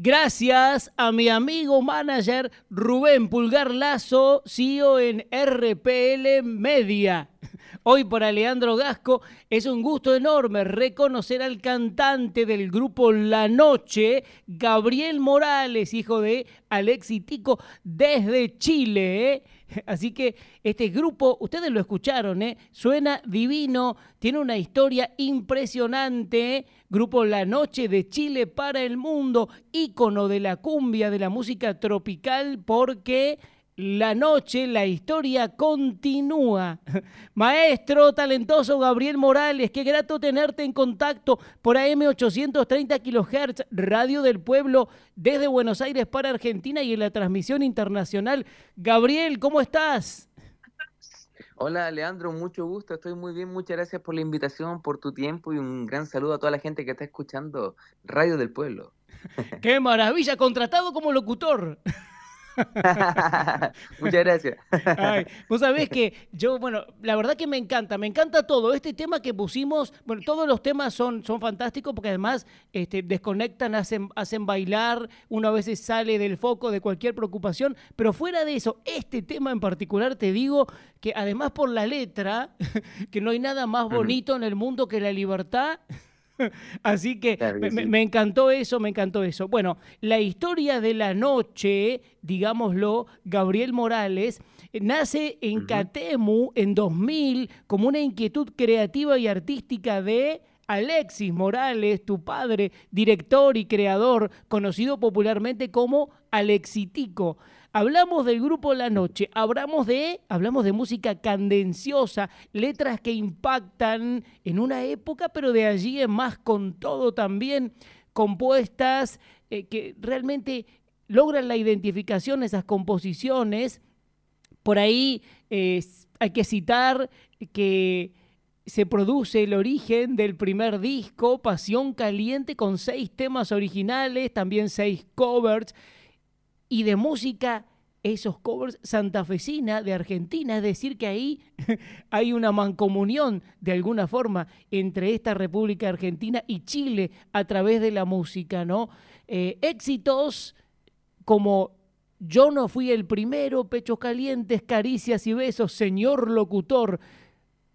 Gracias a mi amigo manager Rubén Pulgar Lazo, CEO en RPL Media. Hoy por Alejandro Gasco es un gusto enorme reconocer al cantante del grupo La Noche, Gabriel Morales, hijo de Alex y Tico, desde Chile. ¿eh? Así que este grupo, ustedes lo escucharon, ¿eh? suena divino, tiene una historia impresionante. ¿eh? Grupo La Noche de Chile para el Mundo, ícono de la cumbia, de la música tropical, porque la noche, la historia continúa. Maestro talentoso Gabriel Morales, qué grato tenerte en contacto por AM830 kHz, Radio del Pueblo, desde Buenos Aires para Argentina y en la transmisión internacional. Gabriel, ¿cómo estás? Hola Leandro, mucho gusto, estoy muy bien, muchas gracias por la invitación, por tu tiempo y un gran saludo a toda la gente que está escuchando Radio del Pueblo. ¡Qué maravilla! Contratado como locutor. Muchas gracias. Vos sabés que yo, bueno, la verdad que me encanta, me encanta todo. Este tema que pusimos, bueno, todos los temas son, son fantásticos porque además este, desconectan, hacen, hacen bailar, uno a veces sale del foco de cualquier preocupación, pero fuera de eso, este tema en particular te digo que además por la letra, que no hay nada más bonito en el mundo que la libertad Así que, me, encantó eso, me encantó eso. Bueno, la historia de la noche, digámoslo, Gabriel Morales, eh, nace en Catemu en 2000 como una inquietud creativa y artística de... Alexis Morales, tu padre, director y creador, conocido popularmente como Alexitico. Hablamos del grupo La Noche, hablamos de, hablamos de música candenciosa, letras que impactan en una época, pero de allí en más con todo también, compuestas eh, que realmente logran la identificación, esas composiciones. Por ahí hay que citar que se produce el origen del primer disco, Pasión Caliente, con seis temas originales, también seis covers y de música esos covers santafesina de Argentina, es decir, que ahí hay una mancomunión de alguna forma entre esta República Argentina y Chile a través de la música, ¿no? Eh, éxitos como Yo no fui el primero, Pechos Calientes, Caricias y Besos, Señor Locutor,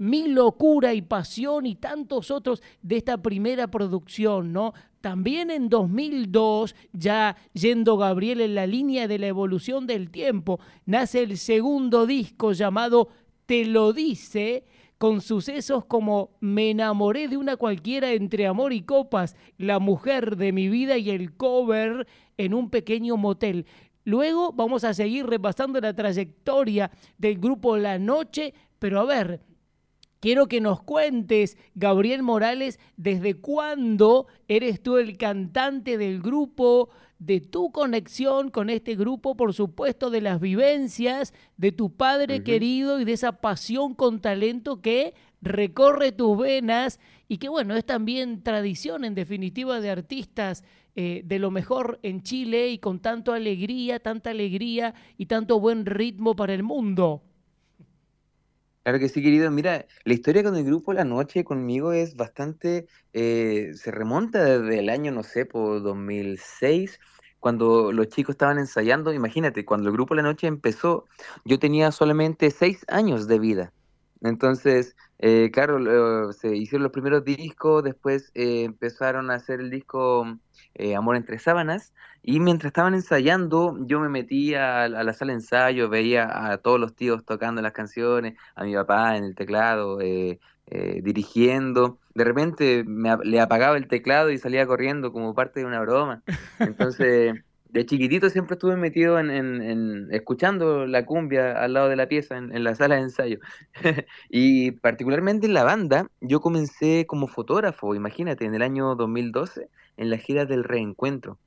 mi locura y pasión y tantos otros de esta primera producción, ¿no? También en 2002, ya yendo Gabriel en la línea de la evolución del tiempo, nace el segundo disco llamado Te lo dice, con sucesos como Me enamoré de una cualquiera entre amor y copas, La mujer de mi vida y el cover en un pequeño motel. Luego vamos a seguir repasando la trayectoria del grupo La Noche, pero a ver, Quiero que nos cuentes, Gabriel Morales, desde cuándo eres tú el cantante del grupo, de tu conexión con este grupo, por supuesto, de las vivencias de tu padre querido y de esa pasión con talento que recorre tus venas y que, bueno, es también tradición, en definitiva, de artistas eh, de lo mejor en Chile y con tanta alegría, tanta alegría y tanto buen ritmo para el mundo. Claro que sí, querido. Mira, la historia con el grupo La Noche conmigo es bastante, eh, se remonta desde el año, no sé, por 2006, cuando los chicos estaban ensayando. Imagínate, cuando el grupo La Noche empezó, yo tenía solamente seis años de vida. Entonces, eh, claro, se hicieron los primeros discos, después eh, empezaron a hacer el disco eh, Amor entre sábanas, y mientras estaban ensayando, yo me metía a, la sala de ensayo, veía a todos los tíos tocando las canciones, a mi papá en el teclado, eh, dirigiendo. De repente me, le apagaba el teclado y salía corriendo como parte de una broma. Entonces de chiquitito siempre estuve metido en, escuchando la cumbia al lado de la pieza, en, la sala de ensayo. y particularmente en la banda, yo comencé como fotógrafo, imagínate, en el año 2012, en la gira del reencuentro.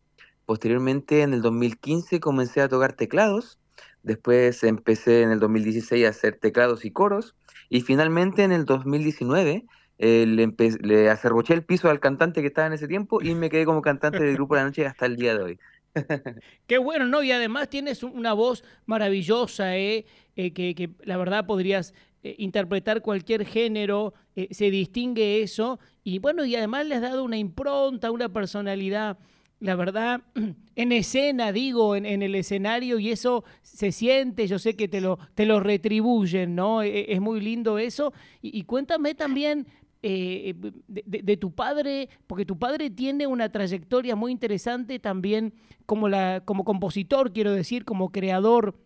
Posteriormente, en el 2015, comencé a tocar teclados. Después empecé en el 2016 a hacer teclados y coros. Y finalmente, en el 2019, eh, le, le acerboché el piso al cantante que estaba en ese tiempo y me quedé como cantante del grupo de la noche hasta el día de hoy. Qué bueno, ¿no? Y además tienes una voz maravillosa, ¿eh? eh que, la verdad podrías eh, interpretar cualquier género, eh, se distingue eso. Y bueno, y además le has dado una impronta, una personalidad, la verdad, en escena, digo, en, el escenario, y eso se siente, yo sé que te lo, te lo retribuyen, ¿no? E, e, es muy lindo eso. y cuéntame también eh, eh, de, tu padre, porque tu padre tiene una trayectoria muy interesante también como, la, como compositor, quiero decir, como creador,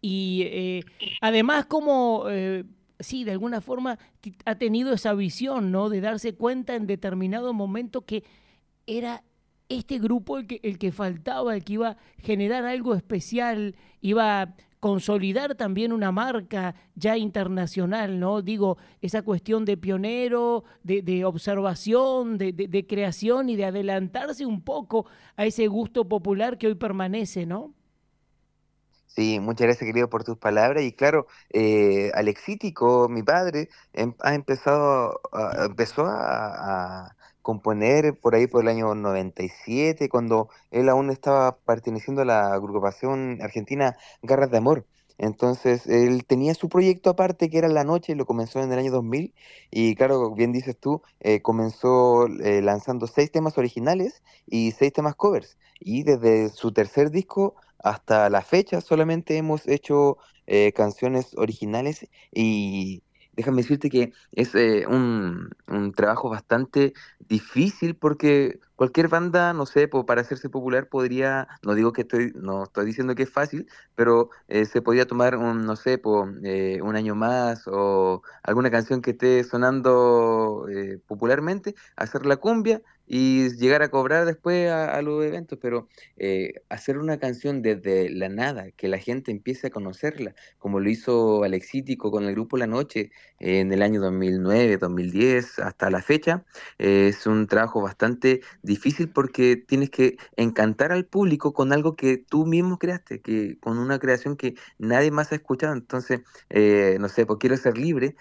y eh, además como, sí, de alguna forma ha tenido esa visión, ¿no? De darse cuenta en determinado momento que era este grupo el que, el que faltaba, el que iba a generar algo especial, iba consolidar también una marca ya internacional, ¿no? Digo, esa cuestión de pionero, de, observación, de, creación y de adelantarse un poco a ese gusto popular que hoy permanece, ¿no? Sí, muchas gracias querido por tus palabras y claro, eh, Alexítico, mi padre, em, ha empezado, empezó a componer por ahí por el año 97, cuando él aún estaba perteneciendo a la agrupación argentina Garras de Amor. Entonces, él tenía su proyecto aparte, que era La Noche, y lo comenzó en el año 2000. Y claro, bien dices tú, eh, comenzó eh, lanzando seis temas originales y seis temas covers. Y desde su tercer disco hasta la fecha solamente hemos hecho eh, canciones originales y déjame decirte que es eh, un, trabajo bastante difícil porque cualquier banda, no sé, para hacerse popular podría, no digo que estoy, no estoy diciendo que es fácil, pero eh, se podría tomar un, no sé, eh, un año más o alguna canción que esté sonando popularmente, hacer la cumbia y llegar a cobrar después a, los eventos, pero eh, hacer una canción desde la nada, que la gente empiece a conocerla, como lo hizo Alexítico con el grupo La Noche en el año 2009, 2010, hasta la fecha, eh, es un trabajo bastante difícil porque tienes que encantar al público con algo que tú mismo creaste, que con una creación que nadie más ha escuchado, entonces, eh, no sé, pues quiero ser libre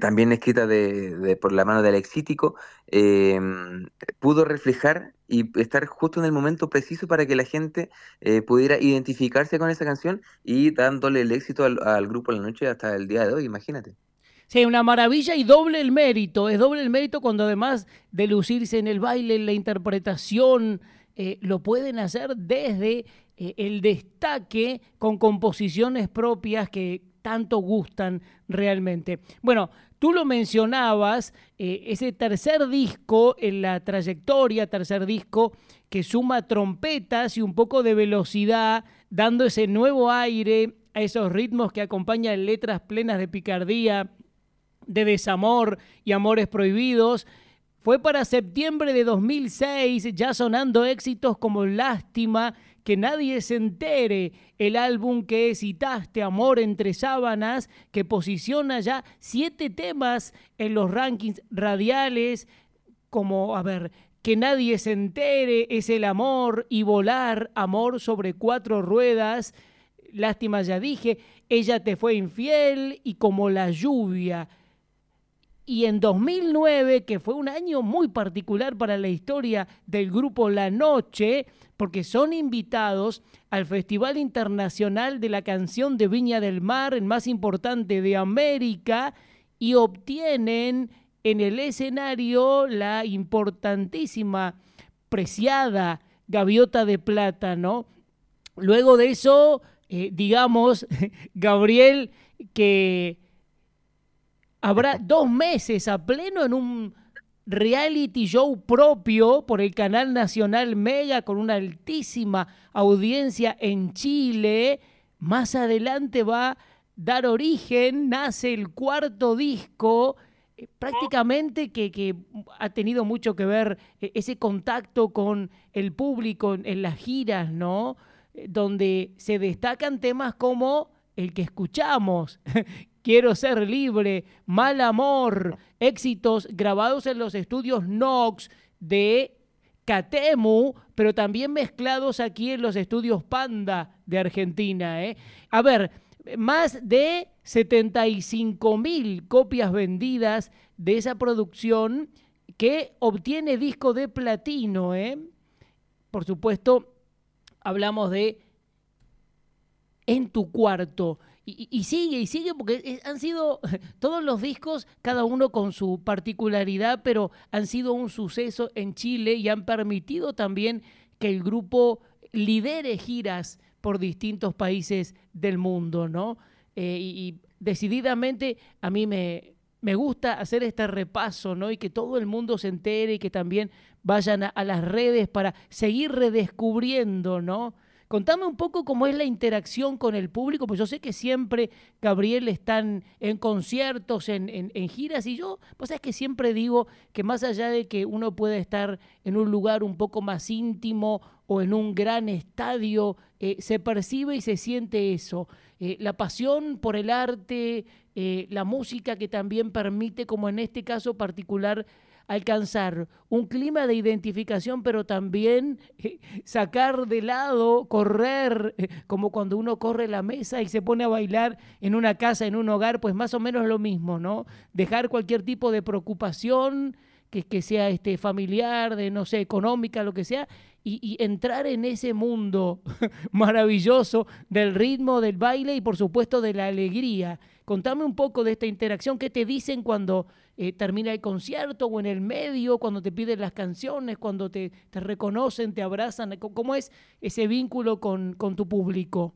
también escrita de, por la mano del Exítico, em, pudo reflejar y estar justo en el momento preciso para que la gente eh, pudiera identificarse con esa canción y dándole el éxito al, grupo la noche hasta el día de hoy, imagínate. Sí, una maravilla y doble el mérito. Es doble el mérito cuando además de lucirse en el baile, en la interpretación, eh, lo pueden hacer desde eh, el destaque con composiciones propias que tanto gustan realmente. Bueno, tú lo mencionabas, eh, ese tercer disco en la trayectoria, tercer disco que suma trompetas y un poco de velocidad, dando ese nuevo aire a esos ritmos que acompañan letras plenas de picardía, de desamor y amores prohibidos. Fue para septiembre de 2006, ya sonando éxitos como Lástima, que nadie se entere el álbum que citaste, Amor entre sábanas, que posiciona ya siete temas en los rankings radiales, como, a ver, que nadie se entere es el amor y volar, amor sobre cuatro ruedas, lástima ya dije, ella te fue infiel y como la lluvia y en 2009, que fue un año muy particular para la historia del grupo La Noche, porque son invitados al Festival Internacional de la Canción de Viña del Mar, el más importante de América, y obtienen en el escenario la importantísima, preciada gaviota de plata, ¿no? Luego de eso, eh, digamos, Gabriel, que habrá dos meses a pleno en un reality show propio por el canal nacional Mega con una altísima audiencia en Chile. Más adelante va a dar origen, nace el cuarto disco, eh, prácticamente que, ha tenido mucho que ver eh, ese contacto con el público en, las giras, ¿no? Eh, donde se destacan temas como el que escuchamos, Quiero ser libre, mal amor, éxitos grabados en los estudios Knox de Catemu, pero también mezclados aquí en los estudios Panda de Argentina. ¿eh? A ver, más de 75 mil copias vendidas de esa producción que obtiene disco de platino. ¿eh? Por supuesto, hablamos de En tu cuarto y, sigue, y sigue, porque han sido todos los discos, cada uno con su particularidad, pero han sido un suceso en Chile y han permitido también que el grupo lidere giras por distintos países del mundo, ¿no? Eh, y, decididamente a mí me, gusta hacer este repaso, ¿no? Y que todo el mundo se entere y que también vayan a, a las redes para seguir redescubriendo, ¿no? Contame un poco cómo es la interacción con el público, pues yo sé que siempre, Gabriel, están en conciertos, en, giras, y yo, pues es que siempre digo que más allá de que uno pueda estar en un lugar un poco más íntimo o en un gran estadio, eh, se percibe y se siente eso. Eh, la pasión por el arte, eh, la música que también permite, como en este caso particular, alcanzar un clima de identificación, pero también eh, sacar de lado, correr, eh, como cuando uno corre la mesa y se pone a bailar en una casa, en un hogar, pues más o menos lo mismo, ¿no? Dejar cualquier tipo de preocupación. Que, sea este familiar, de no sé, económica, lo que sea, y, entrar en ese mundo maravilloso del ritmo, del baile y por supuesto de la alegría Contame un poco de esta interacción, qué te dicen cuando eh, termina el concierto o en el medio, cuando te piden las canciones, cuando te, reconocen, te abrazan, cómo es ese vínculo con tu público.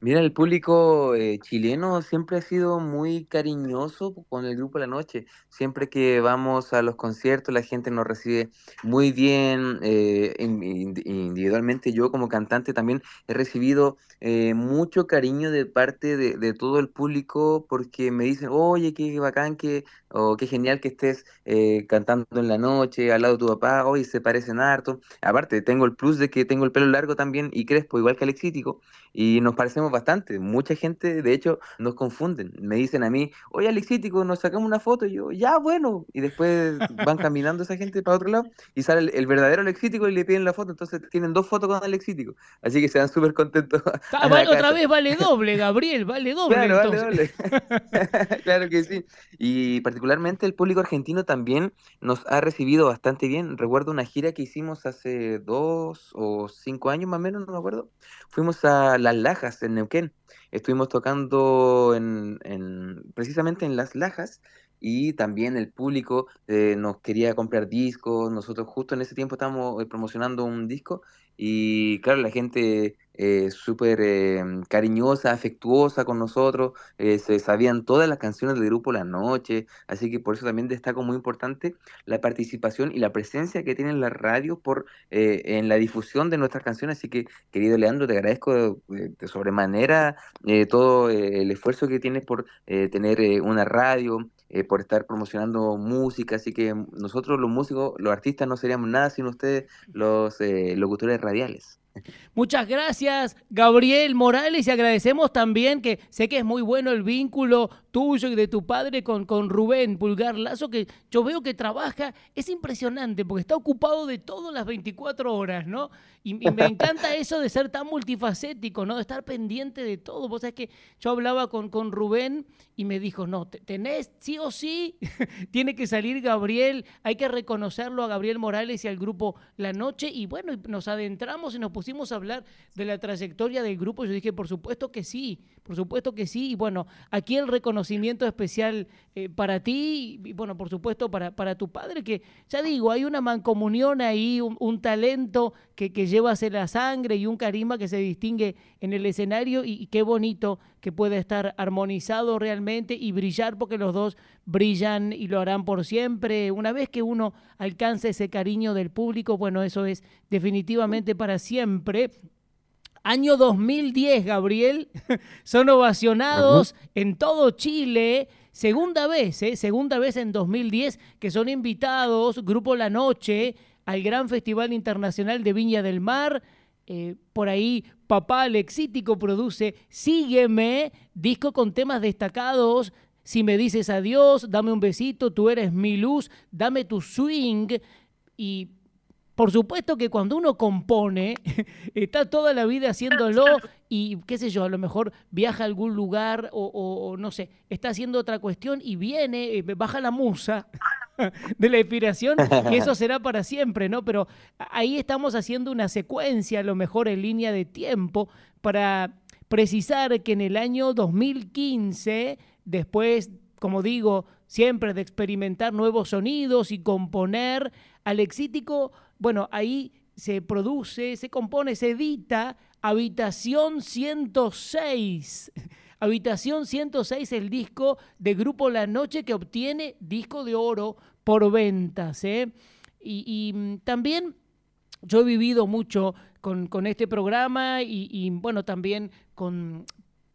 Mira, el público eh, chileno siempre ha sido muy cariñoso con el grupo La Noche. Siempre que vamos a los conciertos, la gente nos recibe muy bien. Eh, individualmente, yo como cantante también he recibido eh, mucho cariño de parte de, de, todo el público porque me dicen, oye, qué bacán que o oh, qué genial que estés eh, cantando en la noche al lado de tu papá, hoy se parecen harto. Aparte, tengo el plus de que tengo el pelo largo también y crespo, igual que Alexítico y nos parecemos bastante. Mucha gente, de hecho, nos confunden. Me dicen a mí, oye Alexítico nos sacamos una foto, y yo, ya bueno, y después van caminando esa gente para otro lado y sale el, verdadero Alexítico y le piden la foto, entonces tienen dos fotos con Alexítico así que se dan súper contentos. vale, otra vez vale doble, Gabriel, vale doble. Claro, claro que sí. Y particularmente el público argentino también nos ha recibido bastante bien. Recuerdo una gira que hicimos hace dos o cinco años más o menos, no me acuerdo. Fuimos a Las Lajas, en Neuquén. Estuvimos tocando en, precisamente en Las Lajas y también el público eh, nos quería comprar discos, nosotros justo en ese tiempo estábamos eh, promocionando un disco y claro, la gente eh, súper eh, cariñosa, afectuosa con nosotros, se sabían todas las canciones del grupo La Noche, así que por eso también destaco muy importante la participación y la presencia que tienen las radios por, en la difusión de nuestras canciones, así que querido Leandro, te agradezco de, de sobremanera todo el esfuerzo que tienes por tener una radio, eh, por estar promocionando música, así que nosotros los músicos, los artistas no seríamos nada sin ustedes, los eh, locutores radiales. Muchas gracias, Gabriel Morales, y agradecemos también que sé que es muy bueno el vínculo tuyo y de tu padre con, con Rubén Pulgar Lazo, que yo veo que trabaja, es impresionante porque está ocupado de todas las 24 horas, ¿no? Y, me encanta eso de ser tan multifacético, ¿no? De estar pendiente de todo. Vos sabés que yo hablaba con, con Rubén y me dijo, no, tenés, sí o sí, tiene que salir Gabriel, hay que reconocerlo a Gabriel Morales y al grupo La Noche. Y bueno, nos adentramos y nos pusimos a hablar de la trayectoria del grupo. Yo dije, por supuesto que sí, por supuesto que sí. Y bueno, aquí el reconocimiento conocimiento especial eh, para ti y, bueno, por supuesto, para, para tu padre, que ya digo, hay una mancomunión ahí, un, talento que, que, en la sangre y un carisma que se distingue en el escenario y, qué bonito que pueda estar armonizado realmente y brillar porque los dos brillan y lo harán por siempre. Una vez que uno alcance ese cariño del público, bueno, eso es definitivamente para siempre. Año 2010, Gabriel. Son ovacionados en todo Chile. Segunda vez, ¿eh? segunda vez en 2010 que son invitados Grupo La Noche al Gran Festival Internacional de Viña del Mar. Eh, por ahí Papá Alexítico produce Sígueme, disco con temas destacados. Si me dices adiós, dame un besito, tú eres mi luz, dame tu swing. Y por supuesto que cuando uno compone, está toda la vida haciéndolo y qué sé yo, a lo mejor viaja a algún lugar o, no sé, está haciendo otra cuestión y viene, eh, baja la musa de la inspiración y eso será para siempre, ¿no? Pero ahí estamos haciendo una secuencia, a lo mejor en línea de tiempo, para precisar que en el año 2015, después, como digo, siempre de experimentar nuevos sonidos y componer, Alexítico bueno, ahí se produce, se compone, se edita Habitación 106. Habitación 106 el disco de Grupo La Noche que obtiene disco de oro por ventas. ¿eh? Y, mm, también yo he vivido mucho con, este programa y, bueno, también con,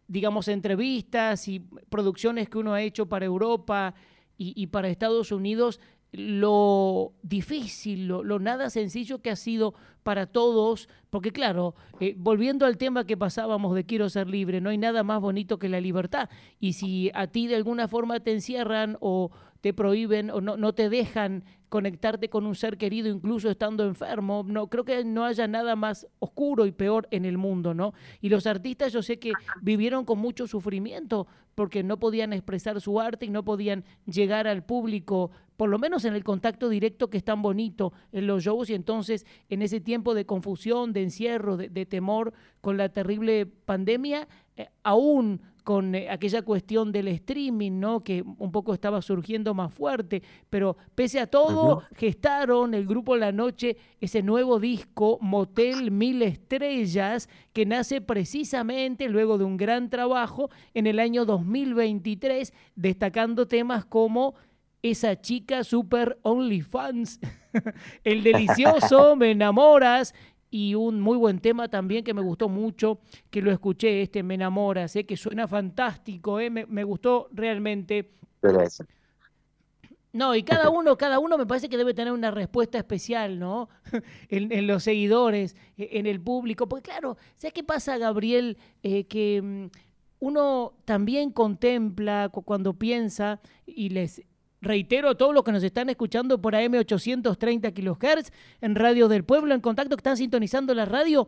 digamos, entrevistas y producciones que uno ha hecho para Europa y, y para Estados Unidos lo difícil, lo, nada sencillo que ha sido para todos, porque claro, eh, volviendo al tema que pasábamos de quiero ser libre, no hay nada más bonito que la libertad. Y si a ti de alguna forma te encierran o te prohíben o no, no te dejan conectarte con un ser querido incluso estando enfermo. No, creo que no haya nada más oscuro y peor en el mundo, ¿no? Y los artistas yo sé que vivieron con mucho sufrimiento porque no podían expresar su arte y no podían llegar al público, por lo menos en el contacto directo que es tan bonito en los shows y entonces en ese tiempo de confusión, de encierro, de, temor con la terrible pandemia, eh, aún con eh, aquella cuestión del streaming, ¿no? Que un poco estaba surgiendo más fuerte, pero pese a todo, gestaron el grupo La Noche ese nuevo disco, Motel Mil Estrellas, que nace precisamente luego de un gran trabajo en el año 2023, destacando temas como esa chica super Fans, el delicioso, me enamoras y un muy buen tema también que me gustó mucho, que lo escuché, este Me enamora, sé eh, que suena fantástico, eh, me, gustó realmente. No, y cada uno, cada uno me parece que debe tener una respuesta especial, ¿no? en, los seguidores, e, en el público. Porque claro, ¿sabes qué pasa, Gabriel? Eh, que mm, uno también contempla cuando piensa y les Reitero a todos los que nos están escuchando por AM 830 kHz en Radio del Pueblo, en contacto, que están sintonizando la radio.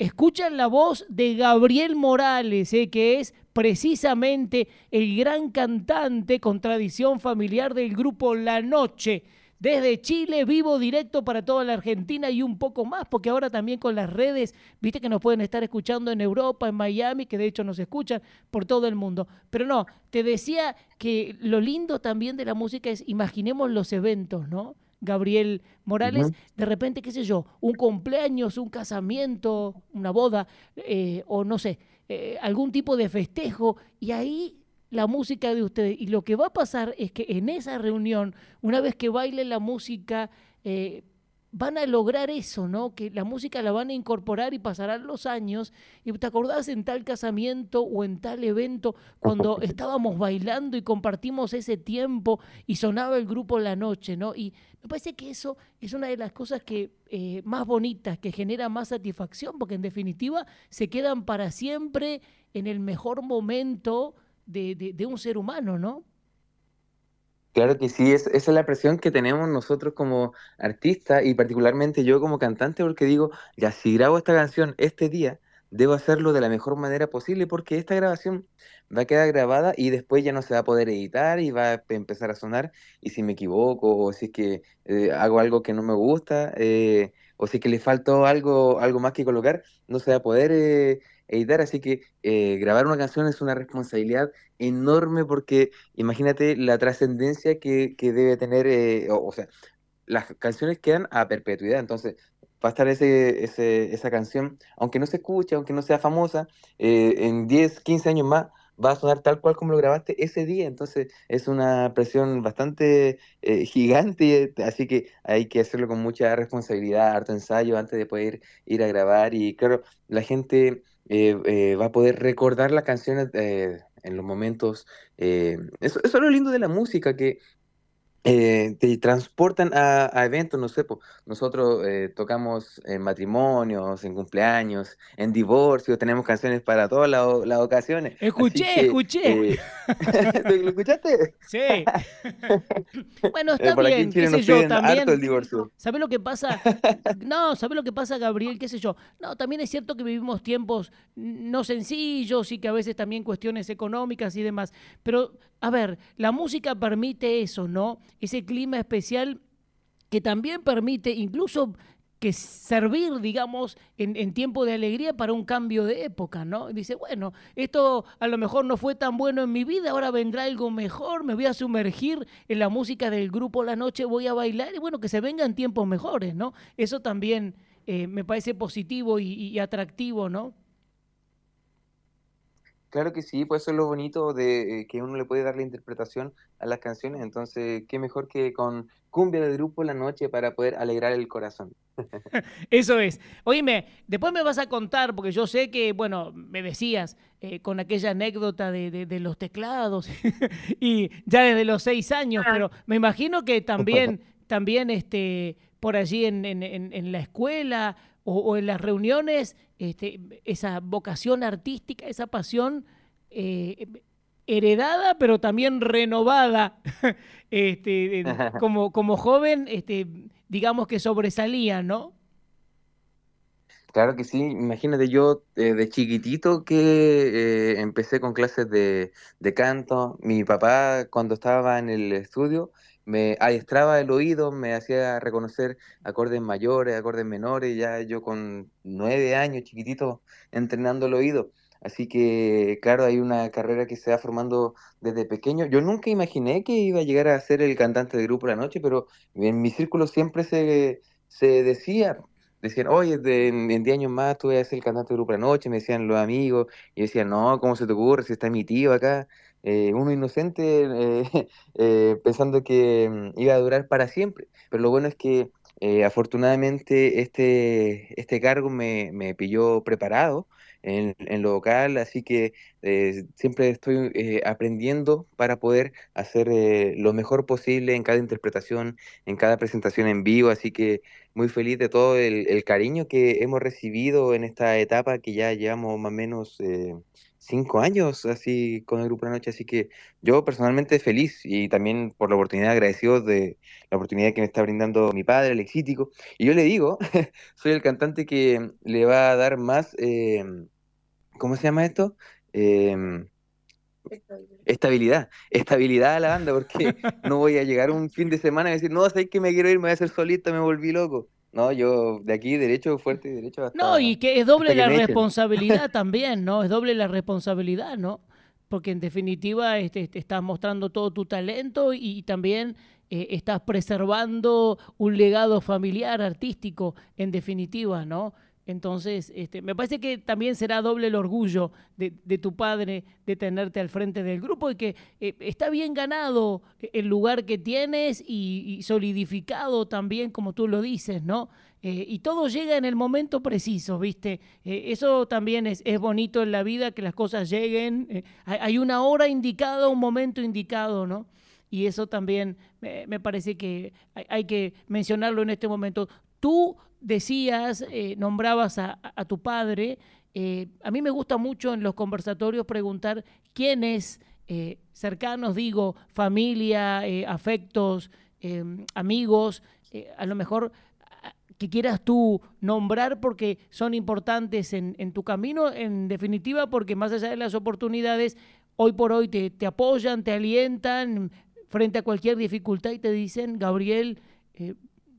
Escuchan la voz de Gabriel Morales, eh, que es precisamente el gran cantante con tradición familiar del grupo La Noche desde Chile, vivo directo para toda la Argentina y un poco más, porque ahora también con las redes, viste que nos pueden estar escuchando en Europa, en Miami, que de hecho nos escuchan por todo el mundo. Pero no, te decía que lo lindo también de la música es, imaginemos los eventos, ¿no? Gabriel Morales, de repente, qué sé yo, un cumpleaños, un casamiento, una boda, eh, o no sé, eh, algún tipo de festejo, y ahí la música de ustedes. Y lo que va a pasar es que en esa reunión, una vez que bailen la música, eh, van a lograr eso, ¿no? Que la música la van a incorporar y pasarán los años. Y te acordás en tal casamiento o en tal evento, cuando estábamos bailando y compartimos ese tiempo y sonaba el grupo la noche, ¿no? Y me parece que eso es una de las cosas que eh, más bonitas, que genera más satisfacción, porque en definitiva se quedan para siempre en el mejor momento de, de, un ser humano, ¿no? Claro que sí, esa es la presión que tenemos nosotros como artistas y particularmente yo como cantante porque digo, ya si grabo esta canción este día, debo hacerlo de la mejor manera posible porque esta grabación va a quedar grabada y después ya no se va a poder editar y va a empezar a sonar y si me equivoco o si es que eh, hago algo que no me gusta eh, o si es que le faltó algo, algo más que colocar, no se va a poder... Eh, editar, así que eh, grabar una canción es una responsabilidad enorme porque imagínate la trascendencia que, debe tener, eh, o, sea, las canciones quedan a perpetuidad, entonces va a estar ese, ese, esa canción, aunque no se escuche, aunque no sea famosa, eh, en 10, 15 años más va a sonar tal cual como lo grabaste ese día. Entonces es una presión bastante gigante, así que hay que hacerlo con mucha responsabilidad, harto ensayo antes de poder ir a grabar. Y claro, la gente eh, eh, va a poder recordar las canciones eh, en los momentos. eso es lo lindo de la música, que eh, te transportan a, eventos, no sé, nosotros eh, tocamos en matrimonios, en cumpleaños, en divorcios, tenemos canciones para todas las, ocasiones. Escuché, escuché. Eh, ¿Lo escuchaste? Sí. bueno, está bien, qué sé yo, también. ¿Sabes lo que pasa? No, ¿sabes lo que pasa, Gabriel? ¿Qué sé yo? No, también es cierto que vivimos tiempos no sencillos y que a veces también cuestiones económicas y demás, pero a ver, la música permite eso, ¿no? ese clima especial que también permite incluso que servir, digamos, en, tiempo de alegría para un cambio de época, ¿no? dice, bueno, esto a lo mejor no fue tan bueno en mi vida, ahora vendrá algo mejor, me voy a sumergir en la música del grupo La Noche, voy a bailar y bueno, que se vengan tiempos mejores, ¿no? Eso también eh, me parece positivo y atractivo, ¿no? Claro que sí, pues eso es lo bonito de eh, que uno le puede dar la interpretación a las canciones, entonces qué mejor que con cumbia de grupo la noche para poder alegrar el corazón. eso es. Oíme, después me vas a contar, porque yo sé que, bueno, me decías eh, con aquella anécdota de, los teclados y ya desde los seis años, ah. pero me imagino que también, también este, por allí en, la escuela o en las reuniones este, esa vocación artística, esa pasión eh, heredada, pero también renovada, este, como, como joven, este, digamos que sobresalía, ¿no? Claro que sí, imagínate yo eh, de chiquitito que eh, empecé con clases de, canto. Mi papá cuando estaba en el estudio me adiestraba el oído, me hacía reconocer acordes mayores, acordes menores, ya yo con nueve años chiquitito entrenando el oído. Así que, claro, hay una carrera que se va formando desde pequeño. Yo nunca imaginé que iba a llegar a ser el cantante de grupo la noche, pero en mi círculo siempre se, se decía, decían, oye, en, diez años más tú vas a ser el cantante de grupo la noche, me decían los amigos, y decían, no, ¿cómo se te ocurre si está mi tío acá? Eh, uno inocente eh, eh, pensando que mm, iba a durar para siempre. Pero lo bueno es que afortunadamente este, este cargo me, pilló preparado en, lo local, así que siempre estoy aprendiendo para poder hacer lo mejor posible en cada interpretación, en cada presentación en vivo, así que muy feliz de todo el, el cariño que hemos recibido en esta etapa que ya llevamos más o menos cinco años así con el Grupo La Noche, así que yo personalmente feliz y también por la oportunidad agradecido de la oportunidad que me está brindando mi padre, el exítico. Y yo le digo, soy el cantante que le va a dar más, em, ¿cómo se llama esto? Em, estabilidad, estabilidad a la banda, porque no voy a llegar un fin de semana y decir, no, sé que me quiero ir, me voy a hacer solito, me volví loco. No, yo de aquí derecho fuerte y derecho hasta. No, y que es doble la responsabilidad también, ¿no? Es doble la responsabilidad, ¿no? Porque en definitiva este, te este, estás mostrando todo tu talento y, también eh, estás preservando un legado familiar, artístico, en definitiva, ¿no? Entonces, este, me parece que también será doble el orgullo de, tu padre de tenerte al frente del grupo y que eh, está bien ganado el lugar que tienes y, solidificado también, como tú lo dices, ¿no? Eh, y todo llega en el momento preciso, ¿viste? Eh, eso también es, bonito en la vida, que las cosas lleguen. hay una hora indicada, un momento indicado, ¿no? Y eso también me parece que hay, hay que mencionarlo en este momento. Tú decías, eh, nombrabas a, tu padre. Eh, a mí me gusta mucho en los conversatorios preguntar quiénes eh, cercanos, digo, familia, afectos, em, amigos, a lo mejor que quieras tú nombrar porque son importantes en, tu camino, en definitiva, porque más allá de las oportunidades, hoy por hoy te, te apoyan, te alientan frente a cualquier dificultad y te dicen, Gabriel,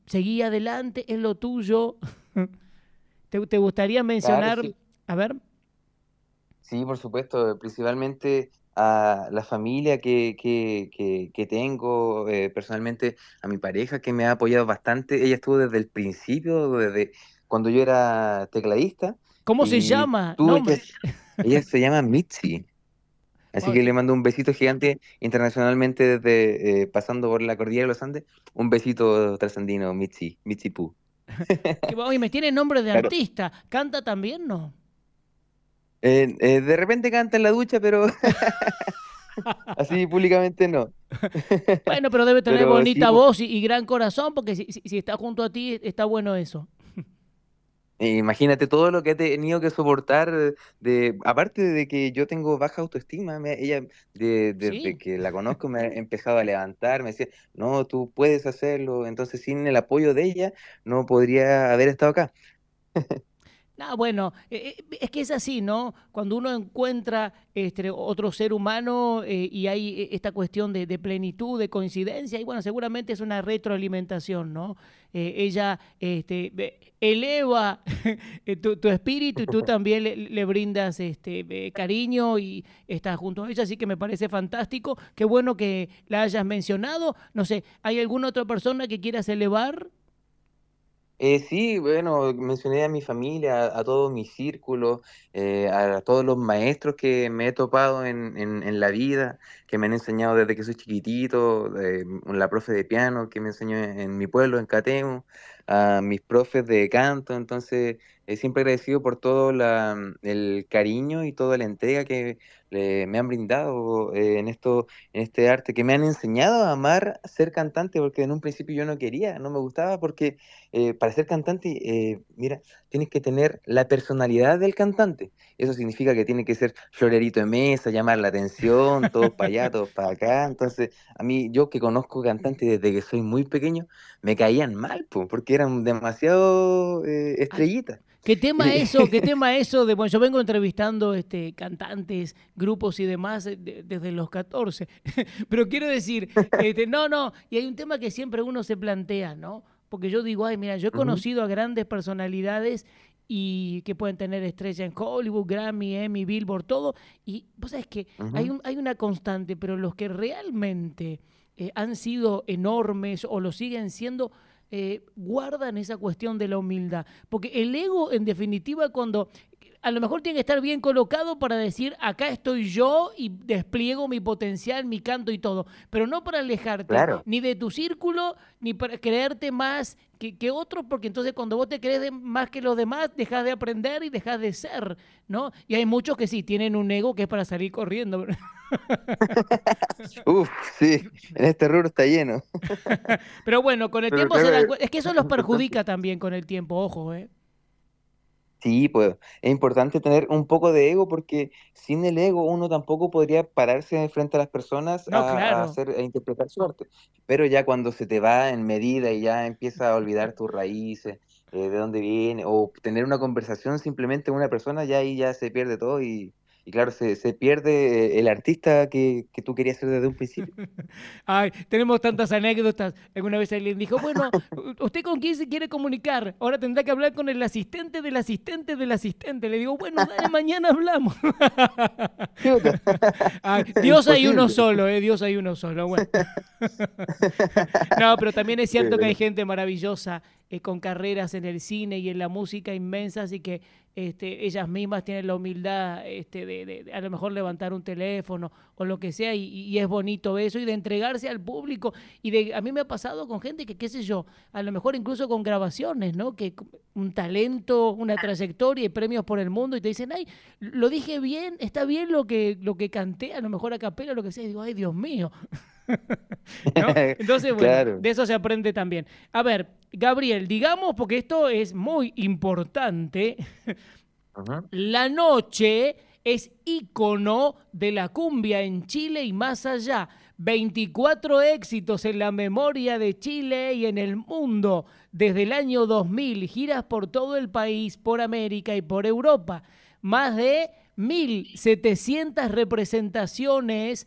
seguí adelante, es lo tuyo. ¿Te, gustaría mencionar? A ver. Sí, por supuesto, principalmente a la familia que, tengo, eh, personalmente a mi pareja que me ha apoyado bastante. Ella estuvo desde el principio, desde cuando yo era tecladista. ¿Cómo se llama? Ella se llama Mitzi. Así que le mando un besito gigante internacionalmente desde eh, pasando por la cordillera de los Andes. Un besito trasandino, Mitzi, Mitzi Oye, me tiene nombre de artista. ¿Canta también, no? Eh, eh, de repente canta en la ducha, pero así públicamente no. bueno, pero debe tener bonita pues. voz y, gran corazón, porque si está junto a ti, está bueno eso. Eh, imagínate todo lo que he tenido que soportar, de, aparte de que yo tengo baja autoestima, ella desde que la conozco me ha empezado a levantar, me decía, no, tú puedes hacerlo, entonces sin el apoyo de ella no podría haber estado acá. Ah, bueno, eh, eh, es que es así, ¿no? Cuando uno encuentra este, otro ser humano eh, y hay esta cuestión de, plenitud, de coincidencia, y bueno, seguramente es una retroalimentación, ¿no? ella este, eleva tu, espíritu y tú también le, brindas este, cariño y estás junto a ella, así que me parece fantástico. Qué bueno que la hayas mencionado. No sé, ¿hay alguna otra persona que quieras elevar? Eh, sí, bueno, mencioné a mi familia, a, todos todo mi círculo, eh, a, todos los maestros que me he topado en, en, la vida, que me han enseñado desde que soy chiquitito, eh, la profe de piano que me enseñó en, mi pueblo, en Catemo, a mis profes de canto, entonces siempre agradecido por todo mm, el cariño y toda la entrega que me han brindado eh, en, esto, en este arte, que me han enseñado a amar ser cantante, porque en un principio yo no quería, no me gustaba, porque eh, para ser cantante, eh, mira, tienes que tener la personalidad del cantante. Eso significa que tiene que ser florerito de mesa, llamar la atención, todos para allá, todos para acá. Entonces, a mí, yo que conozco cantantes desde que soy muy pequeño, me caían mal, porque eran demasiado estrellitas. ¿Qué tema eh, eso? ¿Qué tema eso? De, bueno, yo vengo entrevistando este, cantantes, grupos y demás eh, desde los 14. Pero quiero decir, este, no, no, y hay un tema que siempre uno se plantea, ¿no? Porque yo digo, ay, mira, yo he conocido a grandes personalidades y que pueden tener estrella en Hollywood, Grammy, Emmy, Billboard, todo. Y vos sabés que hay, hay una constante, pero los que realmente eh, han sido enormes o lo siguen siendo, eh, guardan esa cuestión de la humildad. Porque el ego, en definitiva, cuando a lo mejor tiene que estar bien colocado para decir, acá estoy yo y despliego mi potencial, mi canto y todo, pero no para alejarte ni de tu círculo, ni para creerte más que, otros, porque entonces cuando vos te crees más que los demás, dejas de aprender y dejas de ser, ¿no? Y hay muchos que sí, tienen un ego que es para salir corriendo. Uf, sí, en este rubro está lleno. pero bueno, con el tiempo se dan... es que eso los perjudica también con el tiempo, ojo, ¿eh? Sí, pues es importante tener un poco de ego porque sin el ego uno tampoco podría pararse frente a las personas a, hacer, e interpretar su arte. Pero ya cuando se te va en medida y ya empieza a olvidar tus raíces, eh, de dónde viene, o tener una conversación simplemente con una persona, ya ahí ya se pierde todo y, y claro, se, pierde el artista que, tú querías ser desde un principio. Ay, tenemos tantas anécdotas. Alguna vez alguien dijo, bueno, ¿usted con quién se quiere comunicar? Ahora tendrá que hablar con el asistente del asistente del asistente. Le digo, bueno, dale, mañana hablamos. Dios hay uno solo, eh, Dios hay uno solo. Bueno. no, pero también es cierto que hay gente maravillosa eh, con carreras en el cine y en la música inmensas y que este, ellas mismas tienen la humildad este, de, a lo mejor levantar un teléfono o lo que sea y, es bonito eso y de entregarse al público y de a mí me ha pasado con gente que qué sé yo a lo mejor incluso con grabaciones no que un talento una trayectoria y premios por el mundo y te dicen ay lo dije bien está bien lo que lo que canté a lo mejor a capela lo que sea y digo ay Dios mío Entonces, de eso se aprende también. A ver, Gabriel, digamos, porque esto es muy importante, la noche es ícono de la cumbia en Chile y más allá. 24 éxitos en la memoria de Chile y en el mundo desde el año 2000, giras por todo el país, por América y por Europa. Más de 1.700 representaciones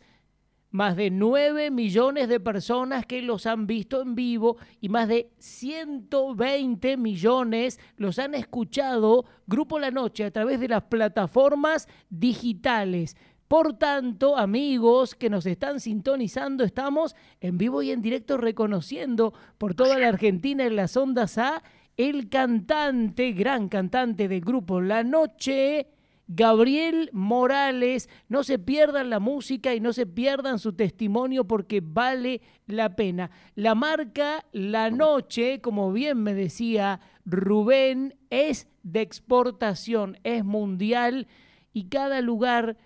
más de 9 millones de personas que los han visto en vivo y más de 120 millones los han escuchado Grupo La Noche a través de las plataformas digitales. Por tanto, amigos que nos están sintonizando, estamos en vivo y en directo reconociendo por toda la Argentina en las ondas a el cantante, gran cantante de grupo La Noche, Gabriel Morales. No se pierdan la música y no se pierdan su testimonio porque vale la pena. La marca La Noche, como bien me decía Rubén, es de exportación, es mundial y cada lugar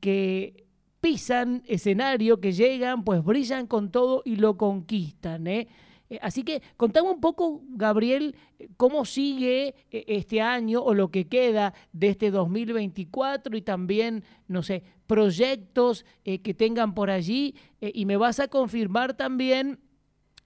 que pisan escenario, que llegan, pues brillan con todo y lo conquistan. ¿eh? Eh, así que contame un poco, Gabriel, eh, cómo sigue eh, este año o lo que queda de este 2024 y también, no sé, proyectos que tengan por allí. y me vas a confirmar también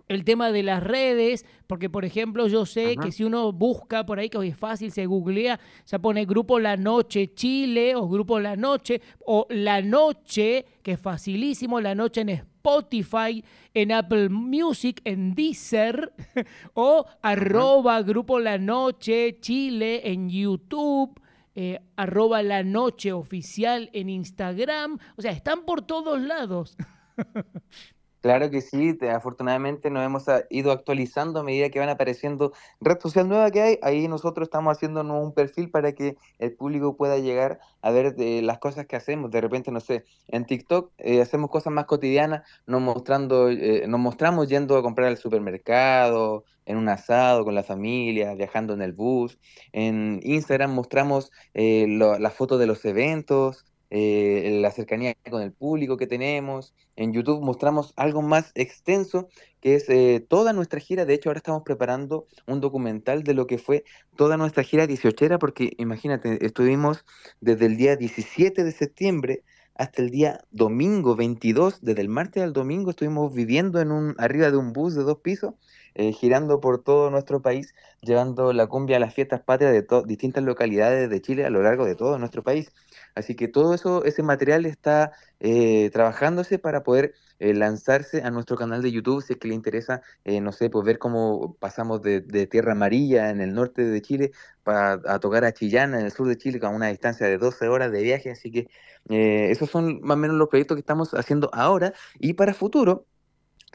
el tema de las redes, porque por ejemplo yo sé que si uno busca por ahí, que hoy es fácil, se googlea, se pone Grupo La Noche Chile o Grupo La Noche o La Noche, que es facilísimo, La Noche en España Spotify, en Apple Music, en Deezer o arroba Grupo La Noche Chile en YouTube. Eh, arroba la noche oficial en Instagram. O sea, están por todos lados. Claro que sí, afortunadamente nos hemos ah, ido actualizando a medida que van apareciendo red social nueva que hay, ahí nosotros estamos haciéndonos un perfil para que el público pueda llegar a ver las cosas que hacemos, de repente, no sé, en TikTok eh, hacemos cosas más cotidianas, nos, mostrando, eh, nos mostramos yendo a comprar al supermercado, en un asado con la familia, viajando en el bus, en Instagram mostramos eh, las fotos de los eventos, eh, la cercanía con el público que tenemos. En YouTube mostramos algo más extenso, que es eh, toda nuestra gira. De hecho, ahora estamos preparando un documental de lo que fue toda nuestra gira 18era, porque imagínate, estuvimos desde el día 17 de septiembre hasta el día domingo 22, desde el martes al domingo estuvimos viviendo en un arriba de un bus de dos pisos, eh, girando por todo nuestro país, llevando la cumbia a las fiestas patrias de distintas localidades de Chile a lo largo de todo nuestro país. Así que todo eso, ese material está eh, trabajándose para poder eh, lanzarse a nuestro canal de YouTube si es que le interesa, eh, no sé, pues ver cómo pasamos de, Tierra Amarilla en el norte de Chile para, a tocar a Chillana en el sur de Chile con una distancia de 12 horas de viaje. Así que esos son más o menos los proyectos que estamos haciendo ahora y para futuro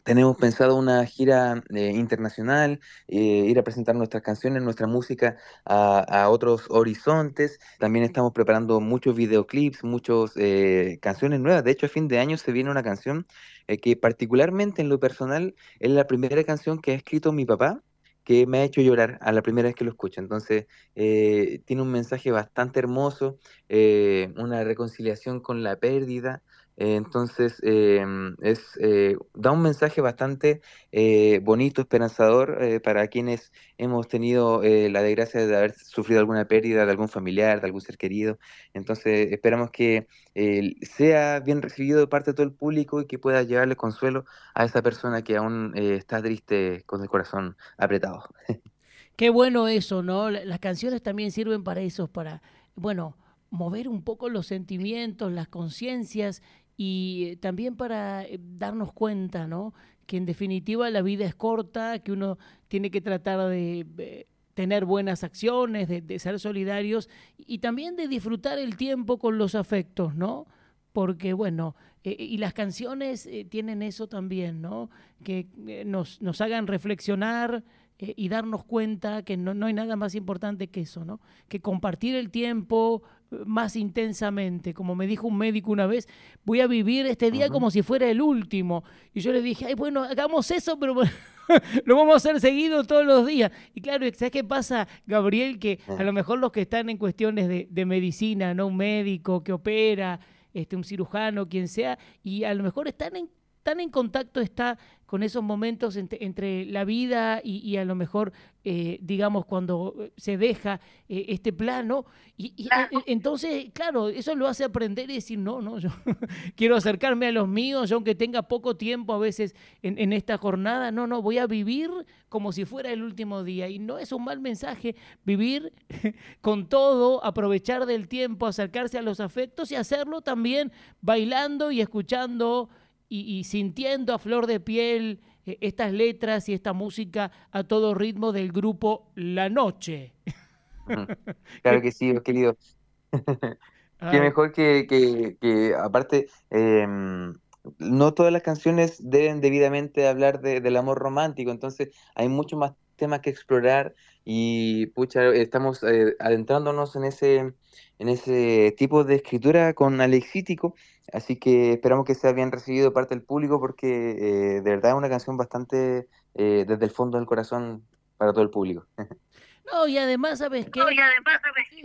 tenemos pensado una gira eh, internacional, eh, ir a presentar nuestras canciones, nuestra música a, otros horizontes. También estamos preparando muchos videoclips, muchas eh, canciones nuevas. De hecho, a fin de año se viene una canción que particularmente en lo personal es la primera canción que ha escrito mi papá que me ha hecho llorar a la primera vez que lo escucho. Entonces, tiene un mensaje bastante hermoso, una reconciliación con la pérdida, eh, entonces, em, es, eh, da un mensaje bastante eh, bonito, esperanzador para quienes hemos tenido la desgracia de haber sufrido alguna pérdida de algún familiar, de algún ser querido. Entonces, esperamos que sea bien recibido de parte de todo el público y que pueda llevarle consuelo a esa persona que aún está triste con el corazón apretado. Qué bueno eso, ¿no? Las canciones también sirven para eso, para, bueno, mover un poco los sentimientos, las conciencias y también para eh, darnos cuenta, ¿no? Que en definitiva la vida es corta, que uno tiene que tratar de... Eh, tener buenas acciones, de, ser solidarios y también de disfrutar el tiempo con los afectos, ¿no? Porque, bueno, eh, y las canciones tienen eso también, ¿no? Que nos, nos hagan reflexionar, eh, y darnos cuenta que no, hay nada más importante que eso, ¿no? Que compartir el tiempo eh, más intensamente. Como me dijo un médico una vez, voy a vivir este día como si fuera el último. Y yo le dije, ay, bueno, hagamos eso, pero lo vamos a hacer seguido todos los días. Y claro, ¿sabes qué pasa, Gabriel? Que ah. a lo mejor los que están en cuestiones de, medicina, ¿no? Un médico que opera, este, un cirujano, quien sea, y a lo mejor están en tan en contacto está con esos momentos entre, la vida y, a lo mejor, eh, digamos, cuando eh, se deja eh, este plano. Y, e, entonces, claro, eso lo hace aprender y decir, no, no, yo quiero acercarme a los míos, yo aunque tenga poco tiempo a veces en, en, esta jornada, no, no, voy a vivir como si fuera el último día. Y no es un mal mensaje vivir con todo, aprovechar del tiempo, acercarse a los afectos y hacerlo también bailando y escuchando y, sintiendo a flor de piel eh, estas letras y esta música a todo ritmo del grupo La Noche. claro que sí, querido. Qué ah. mejor que, que, aparte, em, no todas las canciones deben debidamente hablar del amor romántico, entonces hay mucho más temas que explorar y pucha, estamos eh, adentrándonos en ese, en ese tipo de escritura con Alexítico, así que esperamos que sea bien recibido de parte del público porque eh, de verdad es una canción bastante eh, desde el fondo del corazón para todo el público. No, y además, ¿sabes qué?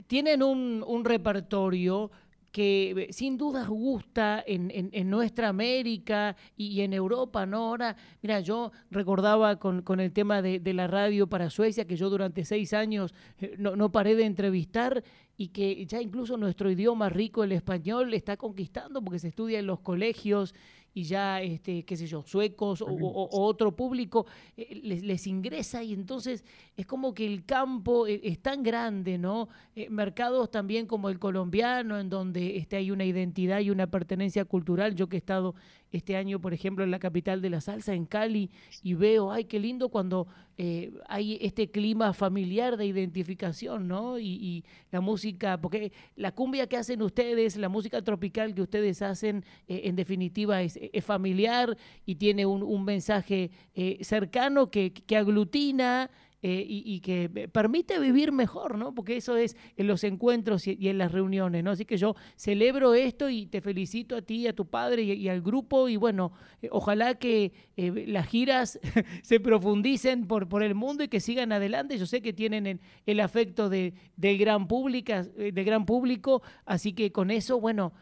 Tienen un, un repertorio que eh, sin duda gusta en, en, nuestra América y, en Europa, ¿no? Ahora, mira, yo recordaba con, el tema de, la radio para Suecia, que yo durante seis años eh, no, no, paré de entrevistar y que ya incluso nuestro idioma rico, el español, está conquistando porque se estudia en los colegios y ya, este, qué sé yo, suecos o, otro público eh, les, ingresa y entonces es como que el campo eh, es tan grande, ¿no? Eh, mercados también como el colombiano, en donde este, hay una identidad y una pertenencia cultural. Yo que he estado este año, por ejemplo, en la capital de la salsa, en Cali, y veo, ay, qué lindo cuando eh, hay este clima familiar de identificación, ¿no? Y, la música, porque la cumbia que hacen ustedes, la música tropical que ustedes hacen, eh, en definitiva es, familiar y tiene un, mensaje eh, cercano que aglutina eh, y, que eh, permite vivir mejor, ¿no? Porque eso es en los encuentros y, en las reuniones, ¿no? Así que yo celebro esto y te felicito a ti, a tu padre y, al grupo y bueno, eh, ojalá que las giras se profundicen por, por el mundo y que sigan adelante. Yo sé que tienen el, afecto de, gran pública, del gran público, así que con eso, bueno,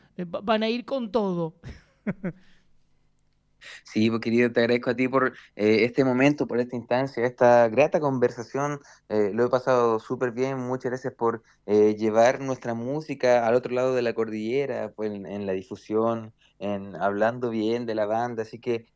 van a ir con todo. Sí, pues querido, te agradezco a ti por eh, este momento, por esta instancia, esta grata conversación. Eh, lo he pasado súper bien. Muchas gracias por eh, llevar nuestra música al otro lado de la cordillera, pues, en, la difusión, en hablando bien de la banda. Así que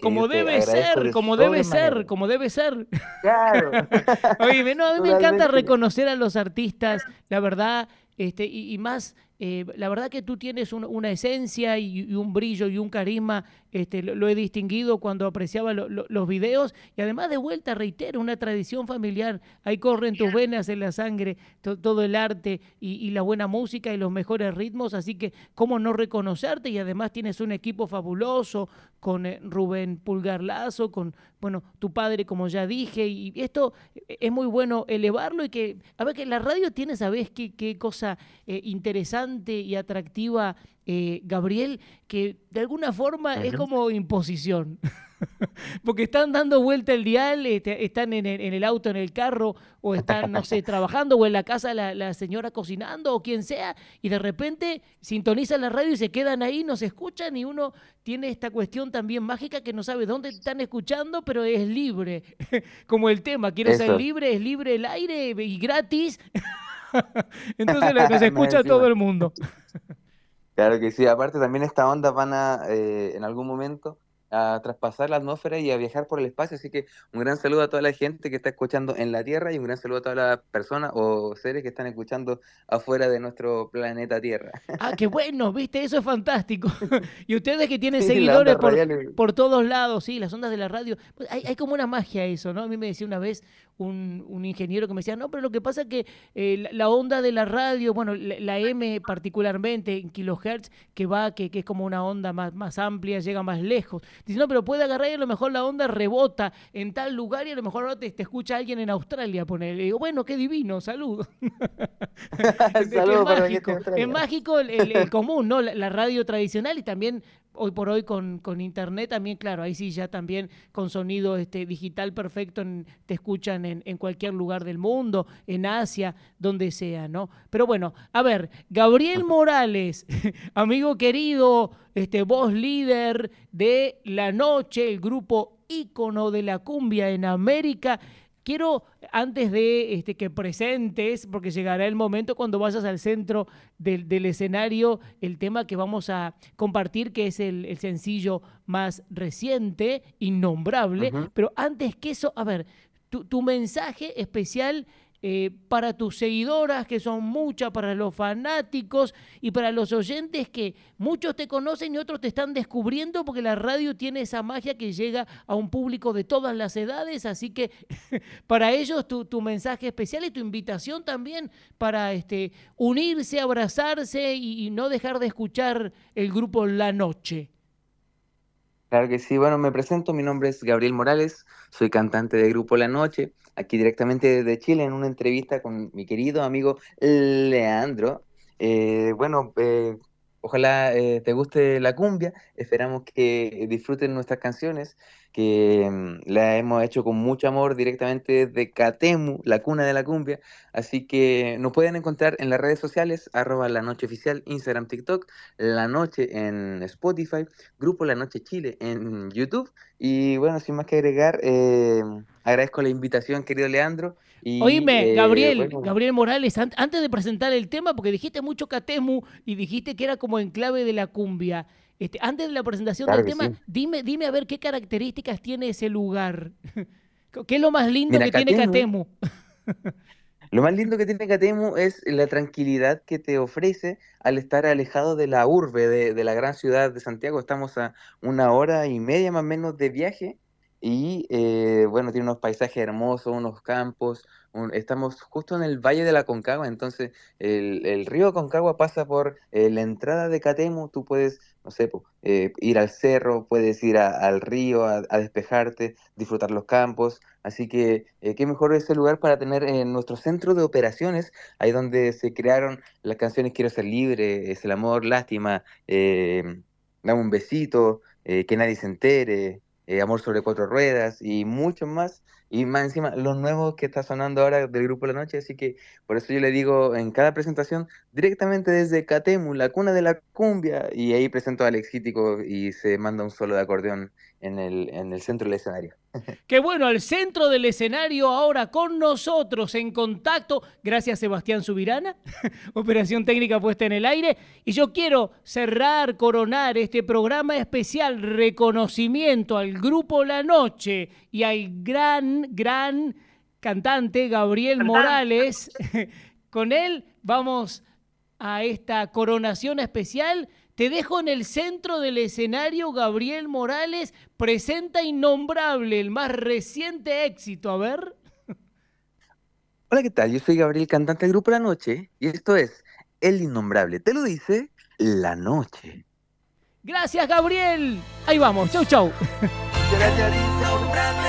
como, debe ser, como debe ser, como debe ser, Claro. Oye, a mí me encanta reconocer a los artistas, la verdad, este, y, y más eh, la verdad que tú tienes una esencia y, un brillo y un carisma, este, lo, he distinguido cuando apreciaba los videos y además de vuelta, reitero, una tradición familiar, ahí corren tus venas en la sangre, todo el arte y, la buena música y los mejores ritmos, así que cómo no reconocerte y además tienes un equipo fabuloso con eh, Rubén Pulgar Lazo, con, bueno, tu padre como ya dije y esto eh, es muy bueno elevarlo y que, a ver, que la radio tiene, ¿sabes qué, cosa interesante? y atractiva, eh, Gabriel, que de alguna forma es como imposición. Porque están dando vuelta el dial, este, están en el, auto, en el carro, o están, no sé, trabajando, o en la casa la, señora cocinando, o quien sea, y de repente sintonizan la radio y se quedan ahí, no se escuchan, y uno tiene esta cuestión también mágica que no sabe dónde están escuchando, pero es libre. Como el tema, quiere ser libre, es libre el aire y gratis. Entonces nos escucha todo el mundo. Claro que sí, aparte también esta onda van a, eh, en algún momento, a traspasar la atmósfera y a viajar por el espacio. Así que un gran saludo a toda la gente que está escuchando en la Tierra y un gran saludo a todas las personas o seres que están escuchando afuera de nuestro planeta Tierra. Ah, qué bueno, viste, eso es fantástico. y ustedes que tienen seguidores por, todos lados, sí, las ondas de la radio, pues, hay, hay como una magia eso, ¿no? A mí me decía una vez un, ingeniero que me decía, no, pero lo que pasa es que eh, la, onda de la radio, bueno, la, M particularmente en kilohertz, que va, que, es como una onda más, más amplia, llega más lejos. Dice, no, pero puede agarrar y a lo mejor la onda rebota en tal lugar y a lo mejor ahora te, escucha alguien en Australia ponerle. digo, bueno, qué divino, salud. es, mágico, es mágico el, común, ¿no? la, radio tradicional y también hoy por hoy con, con, internet también, claro, ahí sí ya también con sonido este, digital perfecto te escuchan en, cualquier lugar del mundo, en Asia, donde sea, ¿no? Pero bueno, a ver, Gabriel Morales, amigo querido, este, voz líder de La Noche, el grupo ícono de la cumbia en América, Quiero, antes de este, que presentes, porque llegará el momento cuando vayas al centro del, escenario, el tema que vamos a compartir, que es el, sencillo más reciente, innombrable. Pero antes que eso, a ver, tu mensaje especial eh, para tus seguidoras, que son muchas, para los fanáticos y para los oyentes que muchos te conocen y otros te están descubriendo porque la radio tiene esa magia que llega a un público de todas las edades, así que para ellos tu, mensaje especial y tu invitación también para este, unirse, abrazarse y no dejar de escuchar el grupo La Noche. Claro que sí, bueno, me presento, mi nombre es Gabriel Morales, soy cantante de Grupo La Noche, aquí directamente desde Chile, en una entrevista con mi querido amigo Leandro. Eh, bueno, eh, ojalá eh, te guste la cumbia, esperamos que disfruten nuestras canciones que mm, la hemos hecho con mucho amor directamente desde Catemu, la cuna de la cumbia. Así que nos pueden encontrar en las redes sociales, arroba la noche Instagram, TikTok, la noche en Spotify, Grupo La Noche Chile en YouTube. Y bueno, sin más que agregar, eh, agradezco la invitación, querido Leandro. Y, Oíme, eh, Gabriel, Gabriel Morales, antes de presentar el tema, porque dijiste mucho Catemu y dijiste que era como enclave de la cumbia. Este, antes de la presentación del tema, dime, dime a ver qué características tiene ese lugar. ¿Qué es lo más lindo que tiene Catemu? Lo más lindo que tiene Catemu es la tranquilidad que te ofrece al estar alejado de la urbe, de, la gran ciudad de Santiago. Estamos a una hora y media más o menos de viaje y eh, bueno, tiene unos paisajes hermosos, unos campos. estamos justo en el Valle de la Concagua, entonces el, río Concagua pasa por eh, la entrada de Catemu. Tú puedes no sé, eh, ir al cerro, puedes ir al río a, despejarte, disfrutar los campos. Así que eh, qué mejor ese lugar para tener en eh, nuestro centro de operaciones, ahí donde se crearon las canciones Quiero ser libre, Es el amor, lástima, eh, Dame un besito, Que nadie se entere, Amor sobre cuatro ruedas y mucho más y más encima, los nuevos que está sonando ahora del Grupo La Noche, así que por eso yo le digo en cada presentación, directamente desde Catemu, la cuna de la cumbia, y ahí presento a Alex Hítico y se manda un solo de acordeón en el, en el centro del escenario. Qué bueno, al centro del escenario ahora con nosotros en contacto, gracias Sebastián Subirana, operación técnica puesta en el aire, y yo quiero cerrar, coronar este programa especial, reconocimiento al Grupo La Noche y al gran gran, cantante, Gabriel Morales. Con él vamos a esta coronación especial. Te dejo en el centro del escenario, Gabriel Morales presenta Innombrable, el más reciente éxito. A ver. Hola, ¿qué tal? Yo soy Gabriel, cantante del grupo La Noche, y esto es El Innombrable. Te lo dice La Noche. Gracias, Gabriel. Ahí vamos. Chau, chau. Gracias, Innombrable.